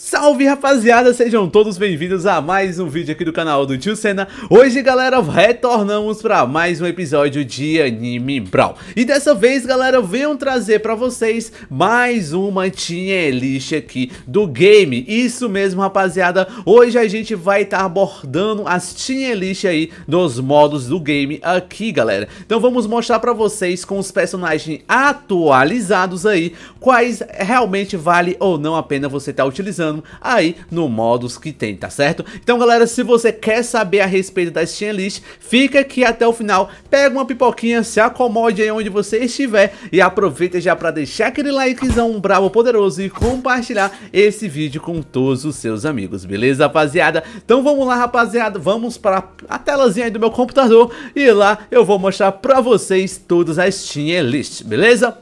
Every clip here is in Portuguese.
Salve rapaziada, sejam todos bem-vindos a mais um vídeo aqui do canal do Tio Senna Hoje galera, retornamos para mais um episódio de Anime Brawl E dessa vez galera, venham trazer para vocês mais uma tier list aqui do game Isso mesmo rapaziada, hoje a gente vai estar tá abordando as tier list aí dos modos do game aqui galera Então vamos mostrar para vocês com os personagens atualizados aí Quais realmente vale ou não a pena você estar tá utilizando aí no modus que tem, tá certo? Então galera, se você quer saber a respeito das chain list, fica aqui até o final, pega uma pipoquinha, se acomode aí onde você estiver e aproveita já para deixar aquele likezão bravo poderoso e compartilhar esse vídeo com todos os seus amigos, beleza rapaziada? Então vamos lá rapaziada, vamos para a telazinha aí do meu computador e lá eu vou mostrar para vocês todas as chain list, beleza?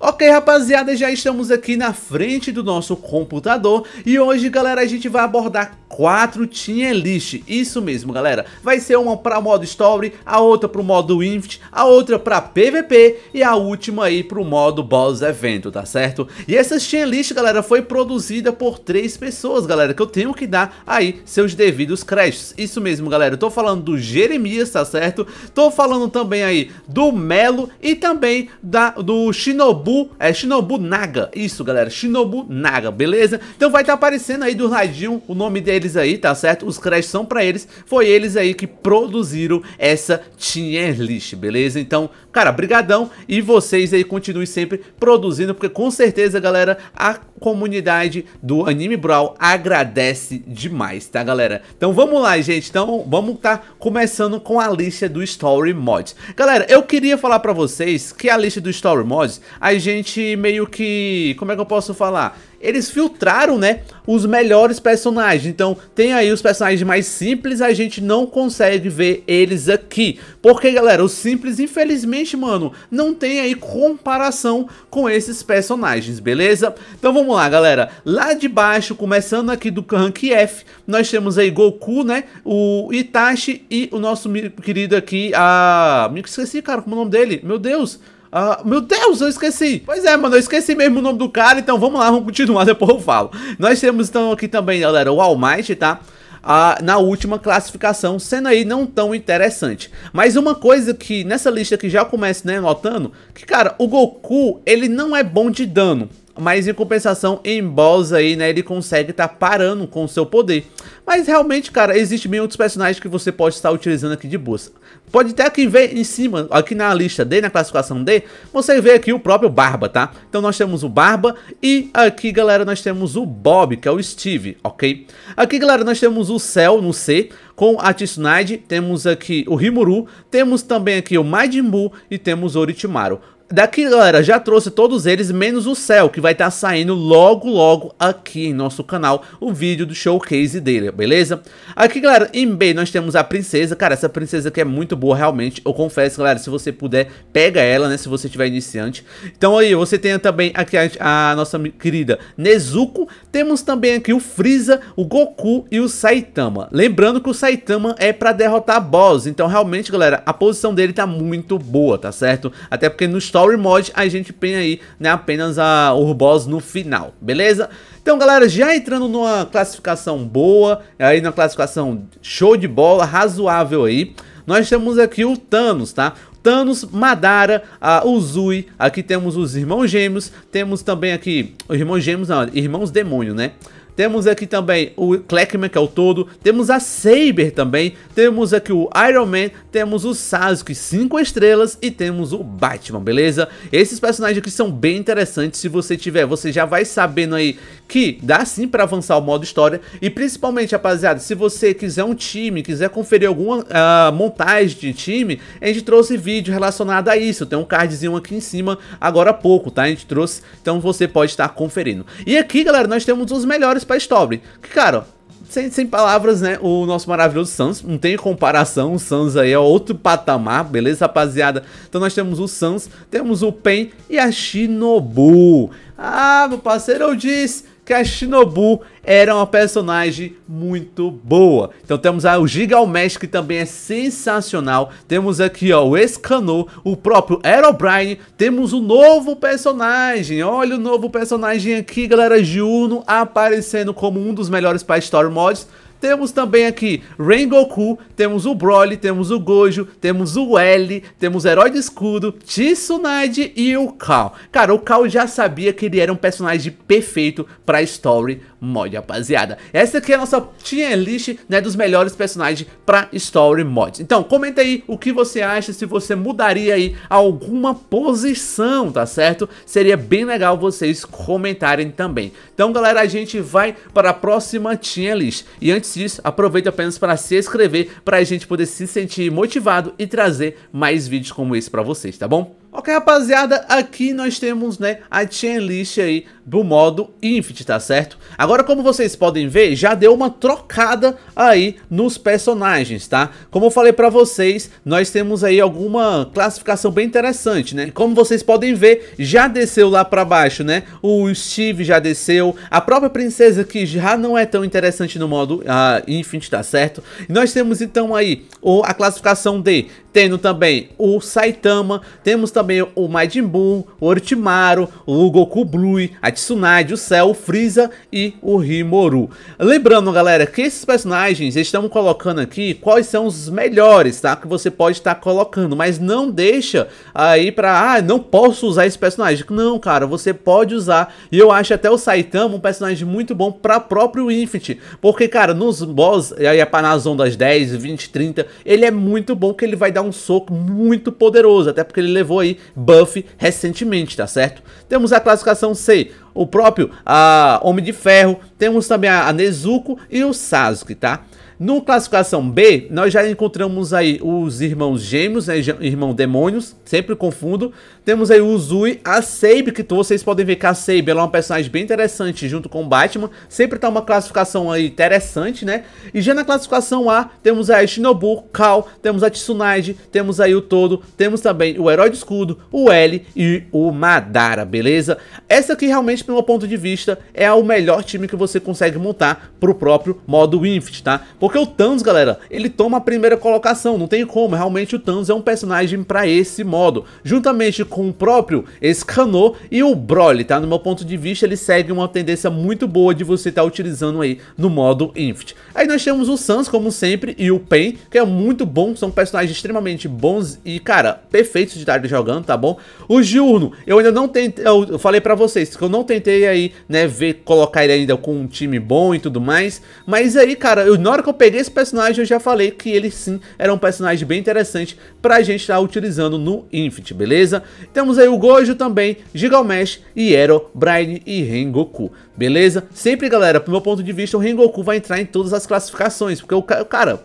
Ok, rapaziada, já estamos aqui na frente do nosso computador e hoje, galera, a gente vai abordar 4 tinha list. Isso mesmo, galera. Vai ser uma para modo Story, a outra para o modo Infinite, a outra para PVP e a última aí para o modo Boss Evento, tá certo? E essa tinha list, galera, foi produzida por três pessoas, galera, que eu tenho que dar aí seus devidos créditos. Isso mesmo, galera. Eu tô falando do Jeremias, tá certo? Tô falando também aí do Melo e também da, do Shinobu, é Shinobu Naga. Isso, galera, Shinobu Naga, beleza? Então vai estar tá aparecendo aí do ladinho o nome dele aí, tá certo? Os créditos são pra eles, foi eles aí que produziram essa tier list, beleza? Então, cara, brigadão e vocês aí continuem sempre produzindo, porque com certeza, galera, a comunidade do Anime Brawl agradece demais, tá galera? Então vamos lá, gente. Então vamos tá começando com a lista do Story Mods. Galera, eu queria falar pra vocês que a lista do Story Mods, a gente meio que... Como é que eu posso falar? eles filtraram, né, os melhores personagens. Então, tem aí os personagens mais simples, a gente não consegue ver eles aqui. Porque, galera, os simples, infelizmente, mano, não tem aí comparação com esses personagens, beleza? Então, vamos vamos lá, galera. Lá de baixo, começando aqui do rank F, nós temos aí Goku, né? O Itachi e o nosso querido aqui, a... Me esqueci, cara, como é o nome dele? Meu Deus! Ah, meu Deus, eu esqueci. Pois é, mano, eu esqueci mesmo o nome do cara, então vamos lá, vamos continuar, depois eu falo. Nós temos então aqui também, galera, o All Might, tá? Ah, na última classificação, sendo aí não tão interessante. Mas uma coisa que nessa lista que já começa, né, notando, que cara, o Goku, ele não é bom de dano mas em compensação em boss aí, né, ele consegue estar tá parando com o seu poder. Mas realmente, cara, existe bem outros personagens que você pode estar utilizando aqui de boas. Pode até aqui ver em cima, aqui na lista D, na classificação D, você vê aqui o próprio Barba, tá? Então nós temos o Barba e aqui, galera, nós temos o Bob, que é o Steve, ok? Aqui, galera, nós temos o Cell no C, com a Tsunade, temos aqui o Rimuru, temos também aqui o Majin Buu e temos o Orochimaru. Daqui, galera, já trouxe todos eles, menos o Cell, que vai estar tá saindo logo, logo aqui em nosso canal, o vídeo do showcase dele, beleza? Aqui, galera, em B nós temos a princesa, cara, essa princesa aqui é muito boa, realmente, eu confesso, galera, se você puder, pega ela, né, se você tiver iniciante. Então aí, você tem também aqui a, a nossa querida Nezuko, temos também aqui o Freeza, o Goku e o Saitama. Lembrando que o Saitama é pra derrotar boss, então realmente, galera, a posição dele tá muito boa, tá certo? Até porque no histórico story mode, a gente tem aí, né, apenas a, o boss no final, beleza? Então, galera, já entrando numa classificação boa, aí na classificação show de bola, razoável aí, nós temos aqui o Thanos, tá? Thanos, Madara, a Uzui, aqui temos os irmãos gêmeos, temos também aqui, os irmãos gêmeos não, irmãos demônio, né? Temos aqui também o Kleckman, que é o todo. Temos a Saber também. Temos aqui o Iron Man. Temos o Sasuke, 5 estrelas. E temos o Batman, beleza? Esses personagens aqui são bem interessantes. Se você tiver, você já vai sabendo aí que dá sim para avançar o modo história. E principalmente, rapaziada, se você quiser um time, quiser conferir alguma uh, montagem de time, a gente trouxe vídeo relacionado a isso. Tem um cardzinho aqui em cima agora há pouco, tá? A gente trouxe, então você pode estar conferindo. E aqui, galera, nós temos os melhores pra Stobrin. Que, cara, sem, sem palavras, né? O nosso maravilhoso Sans. Não tem comparação. O Sans aí é outro patamar, beleza, rapaziada? Então nós temos o Sans, temos o Pen e a Shinobu. Ah, meu parceiro, eu disse que a Shinobu era uma personagem muito boa. Então temos aí o Gigalmesh, que também é sensacional. Temos aqui ó, o Escanor, o próprio Aerobrine. Temos o um novo personagem. Olha o novo personagem aqui, galera. Juno aparecendo como um dos melhores para Story Mods. Temos também aqui Rengoku, temos o Broly, temos o Gojo, temos o L, temos o Herói de Escudo, Tsunade e o Cal. Cara, o Cal já sabia que ele era um personagem perfeito pra story mod, rapaziada. Essa aqui é a nossa tier list, né, dos melhores personagens pra Story Mods. Então, comenta aí o que você acha, se você mudaria aí alguma posição, tá certo? Seria bem legal vocês comentarem também. Então, galera, a gente vai para a próxima tier list. E antes disso, aproveita apenas para se inscrever, pra gente poder se sentir motivado e trazer mais vídeos como esse pra vocês, tá bom? Ok, rapaziada, aqui nós temos, né, a list aí do modo Infinite, tá certo? Agora, como vocês podem ver, já deu uma trocada aí nos personagens, tá? Como eu falei pra vocês, nós temos aí alguma classificação bem interessante, né? Como vocês podem ver, já desceu lá pra baixo, né? O Steve já desceu, a própria princesa que já não é tão interessante no modo uh, Infinite, tá certo? E nós temos, então, aí o, a classificação de Tendo também o Saitama, temos também o Majin Buu, o Orochimaru, o Goku Blue, a Tsunade, o Cell, o Freeza e o Himoru. Lembrando, galera, que esses personagens estamos colocando aqui quais são os melhores, tá? Que você pode estar colocando, mas não deixa aí pra, ah, não posso usar esse personagem. Não, cara, você pode usar. E eu acho até o Saitama um personagem muito bom pra próprio Infinite, porque, cara, nos boss, aí é nas ondas 10, 20, 30, ele é muito bom que ele vai dar dar um soco muito poderoso, até porque ele levou aí buff recentemente, tá certo? Temos a classificação C, o próprio a Homem de Ferro, temos também a, a Nezuko e o Sasuke, tá? No classificação B, nós já encontramos aí os irmãos gêmeos, né, irmão demônios, sempre confundo. Temos aí o Zui a Sabe, que vocês podem ver que a Sabe ela é uma personagem bem interessante junto com o Batman. Sempre tá uma classificação aí interessante, né? E já na classificação A, temos aí Shinobu, Cal, temos a Tsunade, temos aí o Todo, temos também o Herói de Escudo, o L e o Madara, beleza? Essa aqui realmente, pelo meu ponto de vista, é o melhor time que você consegue montar pro próprio modo Infinite, tá? Porque o Thanos, galera, ele toma a primeira colocação, não tem como. Realmente o Thanos é um personagem pra esse modo. Juntamente com com o próprio Escanor e o Broly, tá? No meu ponto de vista, ele segue uma tendência muito boa de você estar tá utilizando aí no modo Infinite. Aí nós temos o Sans, como sempre, e o Pain, que é muito bom, são personagens extremamente bons e, cara, perfeitos de estar jogando, tá bom? O Giurno, eu ainda não tentei, eu falei pra vocês que eu não tentei aí, né, ver, colocar ele ainda com um time bom e tudo mais, mas aí, cara, eu, na hora que eu peguei esse personagem, eu já falei que ele sim era um personagem bem interessante pra gente estar tá utilizando no Infinite, beleza? Temos aí o Gojo também, Gigalmesh, Iero, Brine e Rengoku. Beleza? Sempre, galera, pro meu ponto de vista, o Rengoku vai entrar em todas as classificações, porque o cara...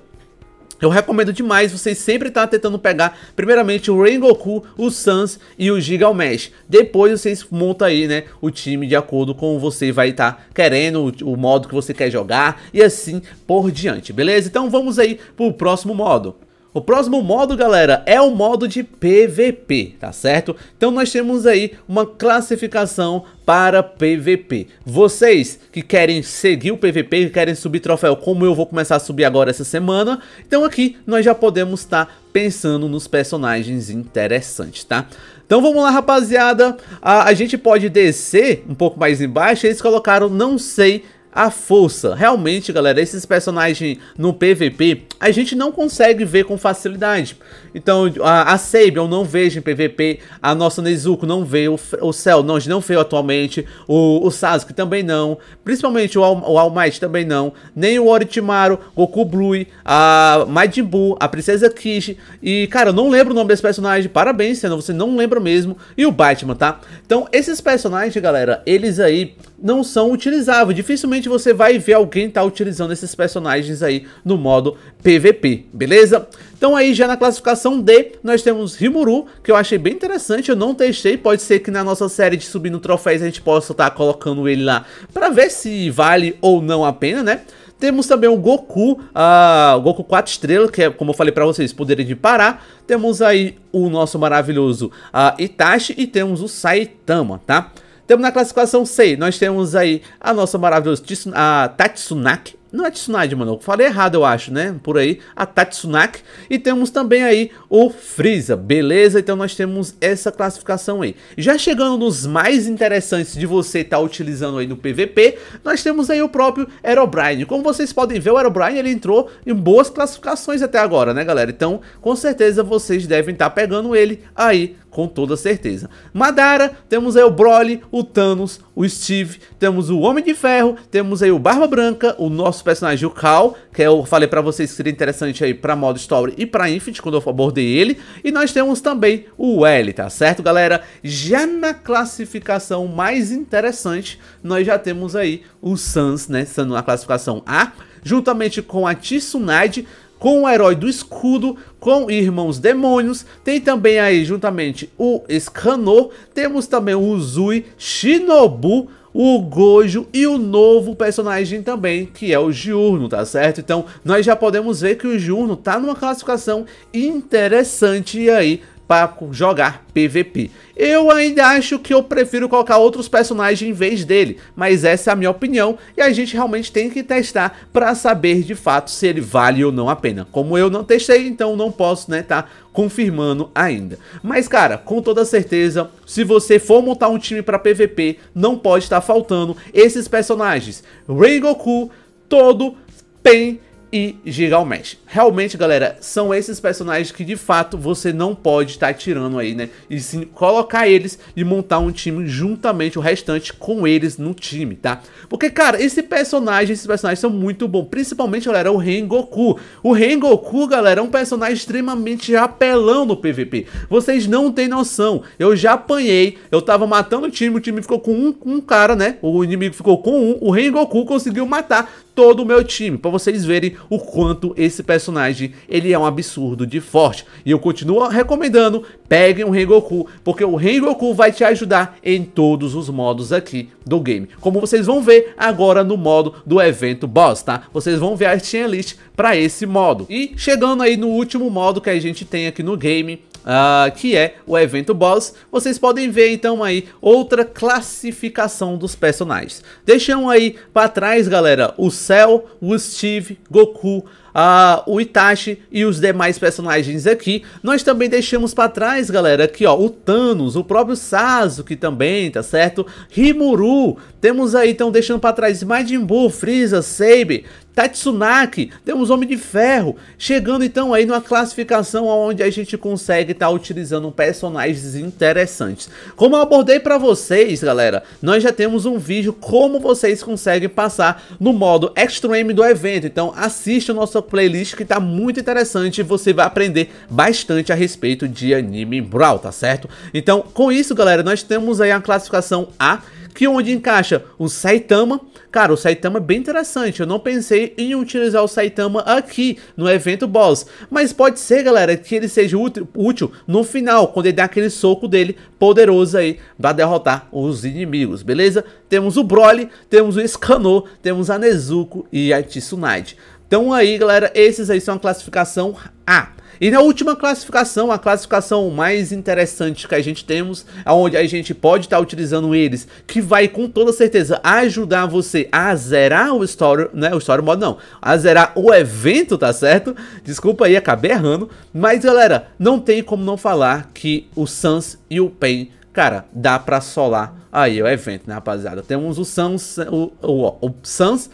Eu recomendo demais vocês sempre estar tá tentando pegar, primeiramente, o Rengoku, o Sans e o Gigalmesh. Depois vocês montam aí, né, o time de acordo com você vai estar tá querendo, o, o, modo que você quer jogar e assim por diante, beleza? Então vamos aí pro próximo modo. O próximo modo, galera, é o modo de PVP, tá certo? Então nós temos aí uma classificação para PVP. Vocês que querem seguir o PVP, que querem subir troféu, como eu vou começar a subir agora essa semana, então aqui nós já podemos estar tá pensando nos personagens interessantes, tá? Então vamos lá, rapaziada. A, a gente pode descer um pouco mais embaixo. Eles colocaram não sei a força. Realmente, galera, esses personagens no PVP, a gente não consegue ver com facilidade. Então, a, a eu não vejo em PVP, a nossa Nezuko não vê, o, o Cell não, não vê atualmente, o, o Sasuke também não, principalmente o, o All Might também não, nem o Orochimaru, Goku Blue, a Majin Buu, a Princesa Kishi, e cara, eu não lembro o nome desse personagem, parabéns, senão você não lembra mesmo, e o Batman, tá? Então, esses personagens, galera, eles aí não são utilizáveis. Dificilmente você vai ver alguém tá utilizando esses personagens aí no modo PVP, beleza? Então aí já na classificação D, nós temos Rimuru, que eu achei bem interessante, eu não testei, pode ser que na nossa série de subindo troféus a gente possa estar tá colocando ele lá para ver se vale ou não a pena, né? Temos também o Goku, uh, o Goku 4 estrelas, que é, como eu falei pra vocês, poder de parar. Temos aí o nosso maravilhoso uh, Itachi e temos o Saitama, tá? Temos na classificação C, nós temos aí a nossa maravilhosa a Tatsunaki. Não é Tsunade, mano, eu falei errado, eu acho, né? Por aí, a Tatsunaki. E temos também aí o Freeza, beleza? Então nós temos essa classificação aí. Já chegando nos mais interessantes de você estar tá utilizando aí no PVP, nós temos aí o próprio Aerobrine. Como vocês podem ver, o Aerobrine ele entrou em boas classificações até agora, né, galera? Então, com certeza vocês devem estar tá pegando ele aí com toda certeza. Madara, temos aí o Broly, o Thanos, o Steve, temos o Homem de Ferro, temos aí o Barba Branca, o nosso personagem, o Cal, que eu é falei pra vocês que seria interessante aí pra modo story e pra Infinite, quando eu abordei ele. E nós temos também o L, tá certo, galera? Já na classificação mais interessante, nós já temos aí o Sans, né? sendo na classificação A, juntamente com a Tsunade, com o herói do escudo, com irmãos demônios, tem também aí juntamente o Scanor, temos também o Zui Shinobu, o Gojo e o novo personagem também, que é o Giurno, tá certo? Então, nós já podemos ver que o Giurno tá numa classificação interessante aí para jogar PVP. Eu ainda acho que eu prefiro colocar outros personagens em vez dele, mas essa é a minha opinião e a gente realmente tem que testar para saber de fato se ele vale ou não a pena. Como eu não testei, então não posso, né, tá confirmando ainda. Mas cara, com toda certeza, se você for montar um time para PVP, não pode estar faltando esses personagens. Rengoku, Todo, Pen e Gigalmesh. Realmente, galera, são esses personagens que de fato você não pode estar tá tirando aí, né? E sim colocar eles e montar um time juntamente o restante com eles no time, tá? Porque, cara, esse personagem, esses personagens são muito bons. Principalmente, galera, o Rengoku. O Rengoku, galera, é um personagem extremamente apelão no PVP. Vocês não têm noção. Eu já apanhei, eu tava matando o time, o time ficou com um, um cara, né? O inimigo ficou com um, o Rengoku conseguiu matar todo o meu time. Pra vocês verem o quanto esse personagem ele é um absurdo de forte. E eu continuo recomendando, peguem um Rengoku, porque o Rengoku vai te ajudar em todos os modos aqui do game. Como vocês vão ver agora no modo do evento boss, tá? Vocês vão ver a tier list para esse modo. E chegando aí no último modo que a gente tem aqui no game, uh, que é o evento boss, vocês podem ver então aí outra classificação dos personagens. Deixam aí para trás, galera, o Cell, o Steve, Goku, uh, o Itachi e os demais personagens aqui. Nós também deixamos para trás, galera, aqui ó, o Thanos, o próprio Sasuke também, tá certo? Rimuru, temos aí então deixando para trás Majin Buu, Freeza, Seibe, Tatsunaki, temos Homem de Ferro, chegando então aí numa classificação onde a gente consegue estar tá utilizando personagens interessantes. Como eu abordei para vocês, galera, nós já temos um vídeo como vocês conseguem passar no modo Extreme do evento, então assista o nosso playlist que tá muito interessante e você vai aprender bastante a respeito de anime Brawl, tá certo? Então, com isso, galera, nós temos aí a classificação A, que é onde encaixa o Saitama. Cara, o Saitama é bem interessante, eu não pensei em utilizar o Saitama aqui no evento boss, mas pode ser, galera, que ele seja útil no final, quando ele dá aquele soco dele poderoso aí pra derrotar os inimigos, beleza? Temos o Broly, temos o Scanor, temos a Nezuko e a Tsunade. Então aí, galera, esses aí são a classificação A. E na última classificação, a classificação mais interessante que a gente temos, onde a gente pode estar tá utilizando eles, que vai com toda certeza ajudar você a zerar o Story, né, o Story Mode não, a zerar o evento, tá certo? Desculpa aí, acabei errando, mas galera, não tem como não falar que o Sans e o Pain cara, dá pra solar aí o evento, né, rapaziada? Temos o Sans, o, o, o Sans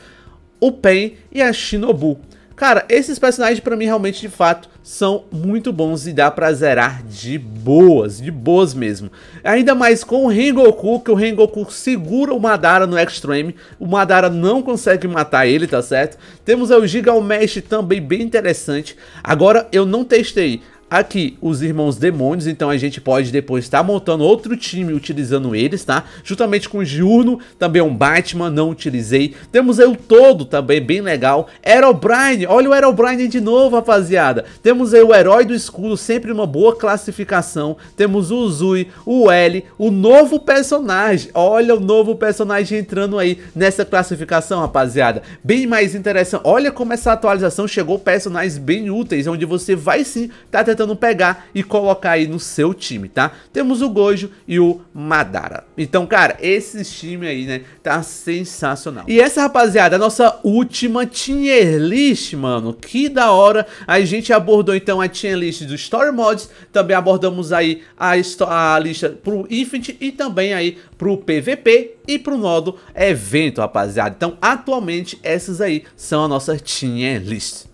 o Pen e a Shinobu. Cara, esses personagens para mim realmente de fato são muito bons e dá pra zerar de boas, de boas mesmo. Ainda mais com o Rengoku, que o Rengoku segura o Madara no Extreme, o Madara não consegue matar ele, tá certo? Temos o Gigalmesh também bem interessante, agora eu não testei aqui os irmãos demônios, então a gente pode depois estar tá montando outro time utilizando eles, tá? Juntamente com o Giurno, também um Batman, não utilizei. Temos aí o Todo, também bem legal. Herobrine, olha o Herobrine de novo, rapaziada. Temos aí o Herói do Escudo, sempre uma boa classificação. Temos o zui o L, o novo personagem. Olha o novo personagem entrando aí nessa classificação, rapaziada. Bem mais interessante. Olha como essa atualização chegou personagens bem úteis, onde você vai sim tá tentando tentando pegar e colocar aí no seu time, tá? Temos o Gojo e o Madara. Então, cara, esse time aí, né, tá sensacional. E essa, rapaziada, a nossa última tier list, mano. Que da hora. A gente abordou, então, a tier list do Story Mods. Também abordamos aí a, a lista pro Infinite e também aí pro PVP e pro nodo evento, rapaziada. Então, atualmente, essas aí são a nossa tier list.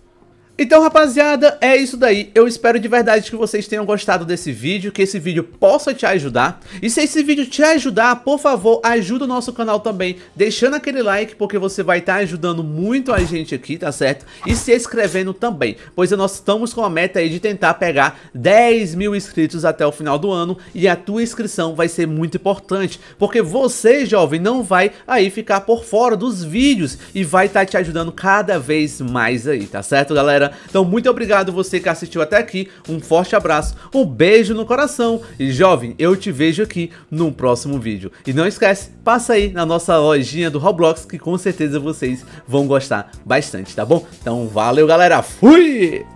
Então, rapaziada, é isso daí. Eu espero de verdade que vocês tenham gostado desse vídeo, que esse vídeo possa te ajudar. E se esse vídeo te ajudar, por favor, ajuda o nosso canal também, deixando aquele like, porque você vai estar tá ajudando muito a gente aqui, tá certo? E se inscrevendo também, pois nós estamos com a meta aí de tentar pegar 10 mil inscritos até o final do ano, e a tua inscrição vai ser muito importante, porque você, jovem, não vai aí ficar por fora dos vídeos, e vai estar tá te ajudando cada vez mais aí, tá certo, galera? galera. Então muito obrigado você que assistiu até aqui, um forte abraço, um beijo no coração e jovem, eu te vejo aqui num próximo vídeo. E não esquece, passa aí na nossa lojinha do Roblox que com certeza vocês vão gostar bastante, tá bom? Então valeu galera, fui!